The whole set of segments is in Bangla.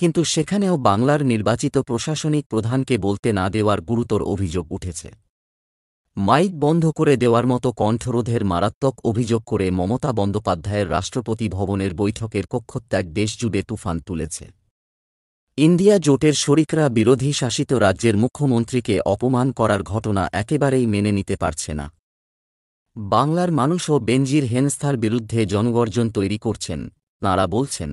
কিন্তু সেখানেও বাংলার নির্বাচিত প্রশাসনিক প্রধানকে বলতে না দেওয়ার গুরুতর অভিযোগ উঠেছে মাইক বন্ধ করে দেওয়ার মতো কণ্ঠরোধের মারাত্মক অভিযোগ করে মমতা বন্দ্যোপাধ্যায়ের রাষ্ট্রপতি ভবনের বৈঠকের কক্ষত্যাগ দেশজুড়ে তুফান তুলেছে ইন্ডিয়া জোটের শরিকরা বিরোধী শাসিত রাজ্যের মুখ্যমন্ত্রীকে অপমান করার ঘটনা একেবারেই মেনে নিতে পারছে না বাংলার মানুষও বেনজির হেনস্থার বিরুদ্ধে জনগর্জন তৈরি করছেন তাঁরা বলছেন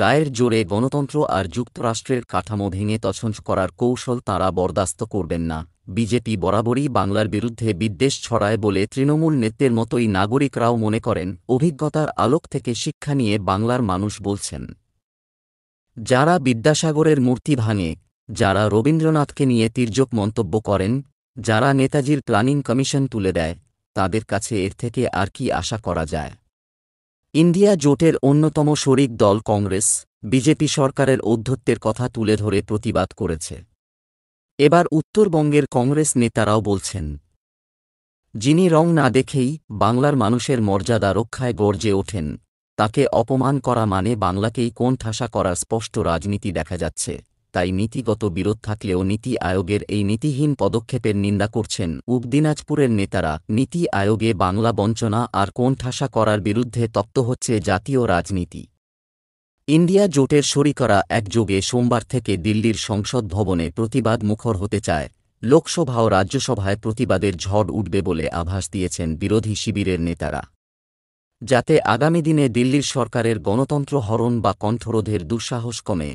দায়ের জোরে গণতন্ত্র আর যুক্তরাষ্ট্রের কাঠামো ভেঙে তছঞ্চ করার কৌশল তারা বরদাস্ত করবেন না বিজেপি বরাবরই বাংলার বিরুদ্ধে বিদ্বেষ ছড়ায় বলে তৃণমূল নেত্রের মতোই নাগরিকরাও মনে করেন অভিজ্ঞতার আলোক থেকে শিক্ষা নিয়ে বাংলার মানুষ বলছেন যারা বিদ্যাসাগরের মূর্তি ভাঙে যারা রবীন্দ্রনাথকে নিয়ে তির্যক মন্তব্য করেন যারা নেতাজির প্ল্যানিং কমিশন তুলে দেয় তাদের কাছে এর থেকে আর কি আশা করা যায় ইন্ডিয়া জোটের অন্যতম শরিক দল কংগ্রেস বিজেপি সরকারের অধ্যত্বের কথা তুলে ধরে প্রতিবাদ করেছে এবার উত্তরবঙ্গের কংগ্রেস নেতারাও বলছেন যিনি রং না দেখেই বাংলার মানুষের মর্যাদা রক্ষায় গর্জে ওঠেন তাকে অপমান করা মানে বাংলাকেই কোণঠাসা করার স্পষ্ট রাজনীতি দেখা যাচ্ছে তাই নীতিগত বিরোধ থাকলেও নীতি আয়োগের এই নীতিহীন পদক্ষেপের নিন্দা করছেন উপদিনাজপুরের নেতারা নীতি আয়োগে বাংলা বঞ্চনা আর কোণঠাসা করার বিরুদ্ধে তপ্ত হচ্ছে জাতীয় রাজনীতি ইন্ডিয়া জোটের শরিকরা একযোগে সোমবার থেকে দিল্লির সংসদ ভবনে প্রতিবাদ মুখর হতে চায় লোকসভা ও রাজ্যসভায় প্রতিবাদের ঝড় উঠবে বলে আভাস দিয়েছেন বিরোধী শিবিরের নেতারা যাতে আগামী দিনে দিল্লির সরকারের গণতন্ত্র হরণ বা কণ্ঠরোধের দুঃসাহস কমে